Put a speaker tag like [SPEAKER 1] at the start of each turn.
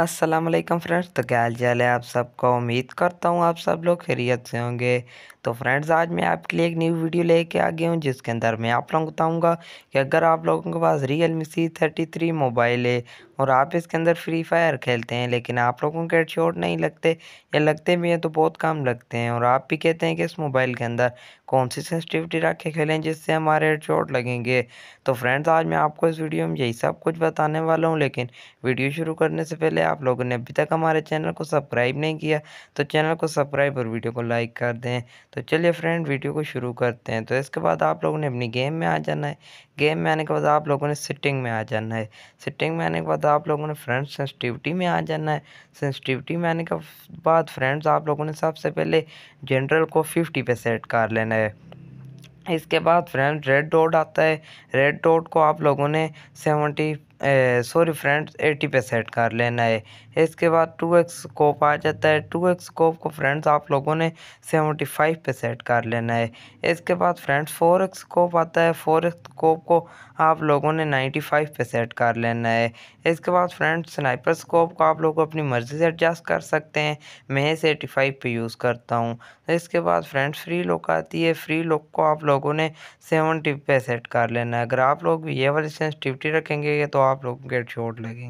[SPEAKER 1] अस्सलाम वालेकुम फ्रेंड्स तो क्या हाल चाल है आप सबका उम्मीद करता हूँ आप सब लोग खैरियत से होंगे तो फ्रेंड्स आज मैं आपके लिए एक न्यू वीडियो लेके आ गया हूँ जिसके अंदर मैं आप लोगों को बताऊँगा कि अगर आप लोगों के पास Realme C thirty three mobile है और आप इसके अंदर फ्री फायर खेलते हैं लेकिन आप लोगों के हेडशॉट नहीं लगते या लगते भी हैं तो बहुत कम लगते हैं और आप भी कहते हैं कि इस मोबाइल के अंदर कौन सी सेंसिटिविटी रख के खेलें जिससे हमारे हेडशॉट लगेंगे तो फ्रेंड्स आज मैं आपको इस वीडियो में यही सब कुछ बताने वाला हूँ लेकिन वीडियो शुरू करने से पहले आप लोगों ने अभी तक हमारे चैनल को सब्सक्राइब नहीं किया तो चैनल को सब्सक्राइब और वीडियो को लाइक कर दें तो चलिए फ्रेंड वीडियो को शुरू करते हैं तो इसके बाद आप लोगों ने अपनी गेम में आ जाना है गेम में आने के बाद आप लोगों ने सिटिंग में आ जाना है सिटिंग में आने के बाद आप लोगों ने फ्रेंड्स सेंसिटिविटी में आ जाना है सेंसिटिविटी में आने के बाद फ्रेंड्स आप लोगों ने सबसे पहले जनरल को फिफ्टी पे सेट कर लेना है इसके बाद फ्रेंड रेड डॉट आता है रेड डॉट को आप लोगों ने सेवेंटी सॉरी फ्रेंड्स एटी पे सेट कर लेना है इसके बाद टू एक्स स्कोप आ जाता है टू एक्स स्कोप को फ्रेंड्स आप लोगों ने सेवेंटी फाइव पे सेट कर लेना है इसके बाद फ्रेंड्स फोर एक्स स्कोप आता है फोर एक्स स्कोप को आप लोगों ने नाइन्टी फाइव पे सेट कर लेना है इसके बाद फ्रेंड्स स्नाइपर स्कोप को आप लोग अपनी मर्ज़ी से एडजस्ट कर सकते हैं मैं इसे एटी फाइव पर यूज़ करता हूँ इसके बाद फ्रेंड्स फ्री लुक आती है फ्री लुक को आप लोगों ने सेवेंटी पे सेट कर लेना है अगर आप लोग भी ये वाली सेंसिटिविटी रखेंगे तो आप लोगों के हेडशॉट लगेंगे